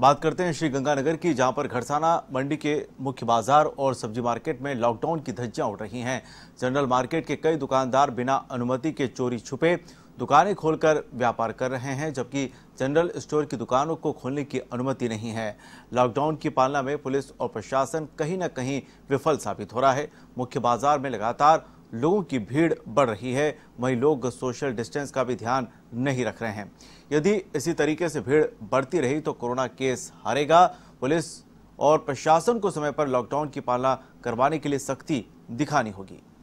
बात करते हैं श्री गंगानगर की जहां पर घरसाना मंडी के मुख्य बाजार और सब्जी मार्केट में लॉकडाउन की धज्जियां उड़ रही हैं जनरल मार्केट के कई दुकानदार बिना अनुमति के चोरी छुपे दुकानें खोलकर व्यापार कर रहे हैं जबकि जनरल स्टोर की दुकानों को खोलने की अनुमति नहीं है लॉकडाउन की पालना में पुलिस और प्रशासन कहीं न कहीं विफल साबित हो रहा है मुख्य बाजार में लगातार लोगों की भीड़ बढ़ रही है वहीं लोग सोशल डिस्टेंस का भी ध्यान नहीं रख रहे हैं यदि इसी तरीके से भीड़ बढ़ती रही तो कोरोना केस हारेगा पुलिस और प्रशासन को समय पर लॉकडाउन की पालना करवाने के लिए सख्ती दिखानी होगी